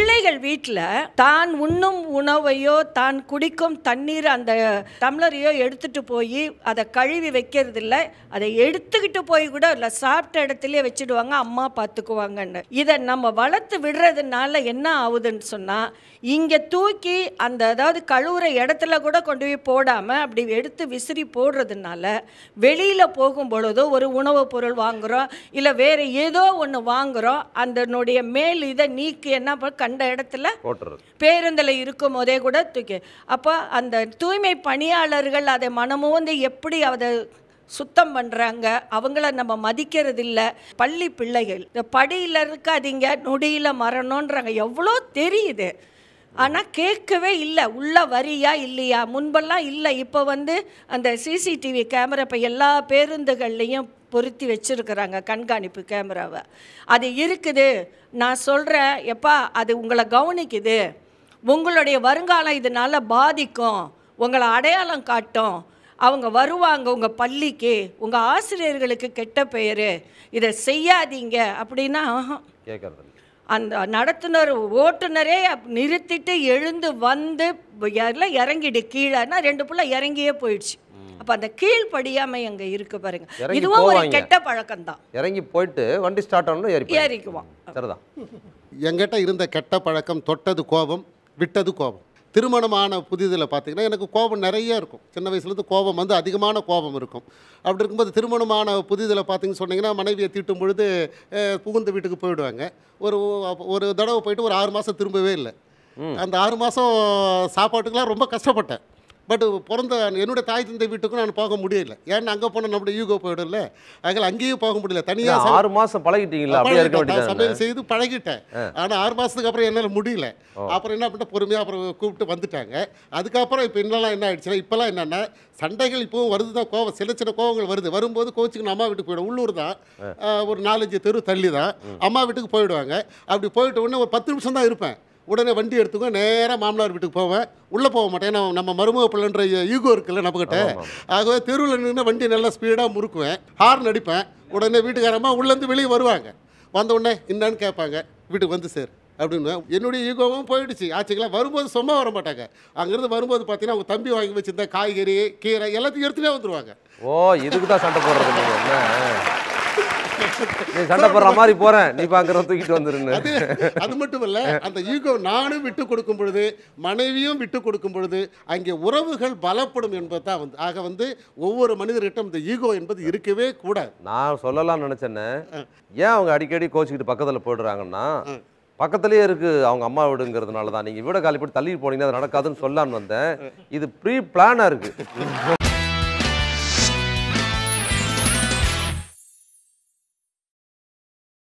பிள்ளைகள் வீட்டில் தான் உண்ணும் உணவையோ தான் குடிக்கும் தண்ணீர் அந்த டம்ளரையோ எடுத்துட்டு போய் அதை கழுவி வைக்கிறது இல்லை அதை எடுத்துக்கிட்டு போய் கூட இல்லை சாப்பிட்ட இடத்துலயே வச்சுடுவாங்க அம்மா பார்த்துக்குவாங்கன்னு இதை நம்ம வளர்த்து விடுறதுனால என்ன ஆகுதுன்னு சொன்னால் இங்கே தூக்கி அந்த அதாவது கழுவுற இடத்துல கூட கொண்டு போய் போடாமல் அப்படி எடுத்து விசிறி போடுறதுனால வெளியில் போகும் பொழுதோ ஒரு உணவுப் பொருள் வாங்குகிறோம் இல்லை வேறு ஏதோ ஒன்று வாங்குகிறோம் அதனுடைய மேல் இதை நீக்கி என்ன கண்ட இடத்துல பேருந்தில் இருக்கும் போதே கூட தூக்கி அப்போ அந்த தூய்மை பணியாளர்கள் அதை மனமும் வந்து எப்படி அதை சுத்தம் பண்ணுறாங்க அவங்கள நம்ம மதிக்கிறது இல்லை பள்ளி பிள்ளைகள் இந்த படியில் இருக்காதீங்க நொடியில் மரணுன்றாங்க எவ்வளோ தெரியுது ஆனால் கேட்கவே இல்லை உள்ளே வரியா இல்லையா முன்பெல்லாம் இல்லை இப்போ வந்து அந்த சிசிடிவி கேமரா இப்போ எல்லா பேருந்துகள்லேயும் பொருத்தி வச்சுருக்கிறாங்க கண்காணிப்பு கேமராவை அது இருக்குது நான் சொல்கிறேன் எப்பா அது உங்களை கவனிக்குது உங்களுடைய வருங்காலம் இதனால் பாதிக்கும் உங்களை அடையாளம் காட்டும் அவங்க வருவாங்க உங்கள் பள்ளிக்கு உங்கள் ஆசிரியர்களுக்கு கெட்ட பெயர் இதை செய்யாதீங்க அப்படின்னா அந்த நடத்துனர் ஓட்டுநரே நிறுத்திட்டு எழுந்து வந்து எல்லாம் இறங்கிடு கீழேன்னா ரெண்டு பிள்ளை இறங்கியே போயிடுச்சு அப்போ அந்த கீழ்ப்படியாமை அங்கே இருக்கு பாருங்க இதுவும் ஒரு கெட்ட பழக்கம் தான் இறங்கி போயிட்டு வண்டி ஸ்டார்ட் ஆகணும் ஏறி ஏறிக்குவான் சரிதான் எங்கிட்ட இருந்த கெட்ட பழக்கம் தொட்டது கோபம் விட்டது கோபம் திருமணமான புதிதில் பார்த்திங்கன்னா எனக்கு கோபம் நிறைய இருக்கும் சின்ன வயசுலேருந்து கோபம் வந்து அதிகமான கோபம் இருக்கும் அப்படி இருக்கும்போது திருமணமான புதிதில் பார்த்திங்கன்னு சொன்னிங்கன்னா மனைவியை தீட்டும் பொழுது புகுந்த வீட்டுக்கு போயிடுவாங்க ஒரு ஒரு தடவை போயிட்டு ஒரு ஆறு மாதம் திரும்பவே இல்லை அந்த ஆறு மாதம் சாப்பாட்டுக்கெலாம் ரொம்ப கஷ்டப்பட்டேன் பட் பிறந்த என்னுடைய தாய் தந்தை வீட்டுக்கும் நான் போக முடியல ஏன்னா அங்கே போனால் நம்முடைய யூகோ போயிடல அதனால் அங்கேயும் போக முடியல தனியாக ஆறு மாதம் பழகிட்டீங்களா சமையல் செய்து பழகிட்டேன் ஆனால் ஆறு மாதத்துக்கு அப்புறம் என்னால் முடியல அப்புறம் என்ன பண்ணிட்டு பொறுமையாக அப்புறம் கூப்பிட்டு வந்துட்டாங்க அதுக்கப்புறம் இப்போ என்னெல்லாம் என்ன ஆயிடுச்சுன்னா இப்போல்லாம் என்னென்னா சண்டைகள் இப்போவும் வருது தான் கோவம் சின்ன சின்ன கோவங்கள் வருது வரும்போது கோச்சுக்கு நான் அம்மா வீட்டுக்கு போயிடும் உள்ளூர் தான் ஒரு நாலஞ்சு தெரு தள்ளி தான் அம்மா வீட்டுக்கு போயிடுவாங்க அப்படி போயிட்ட உடனே ஒரு பத்து நிமிஷம் தான் இருப்பேன் உடனே வண்டி எடுத்துங்க நேராக மாமனார் வீட்டுக்கு போவேன் உள்ளே போக மாட்டேன் ஏன்னா நம்ம மருமக பிள்ளைன்ற ஈகோ இருக்குல்ல நம்மக்கிட்ட ஆகவே தெருவில் நின்று வண்டி நல்லா ஸ்பீடாக முறுக்குவேன் ஹார்ன் அடிப்பேன் உடனே வீட்டுக்காரமாக உள்ளேருந்து வெளியே வருவாங்க வந்த உடனே என்னன்னு கேட்பாங்க வீட்டுக்கு வந்து சார் அப்படின்னு என்னுடைய ஈகோவும் போயிடுச்சு ஆச்சுங்களா வரும்போது சும்மா வர மாட்டாங்க அங்கேருந்து வரும்போது பார்த்தீங்கன்னா அவங்க தம்பி வாங்கி வச்சிருந்த காய்கறி கீரை எல்லாத்தையும் எடுத்துகிட்டே வந்துடுவாங்க ஓ இதுக்கு தான் சண்டை போடுறது நீ சண்டை போடுற மாதிரி போறேன் நீ பாக்குற தூக்கிட்டு வந்துருன்னு அது மட்டும் இல்ல அந்த ஈகோ நானும் விட்டு கொடுக்கும் பொழுது மனைவியும் விட்டு கொடுக்கும் பொழுது அங்கே உறவுகள் பலப்படும் என்பது தான் வந்து ஆக வந்து ஒவ்வொரு மனிதர்கிட்டும் இந்த ஈகோ என்பது இருக்கவே கூட நான் சொல்லலாம்னு நினைச்சேன்னு ஏன் அவங்க அடிக்கடி கோச்சிக்கிட்டு பக்கத்துல போடுறாங்கன்னா பக்கத்துலேயே இருக்கு அவங்க அம்மா வீடுங்கிறதுனால தான் நீங்கள் வீட காலி போட்டு தள்ளி போனீங்கன்னா அது நடக்காதுன்னு சொல்லான்னு வந்தேன் இது ப்ரீ பிளானாக இருக்கு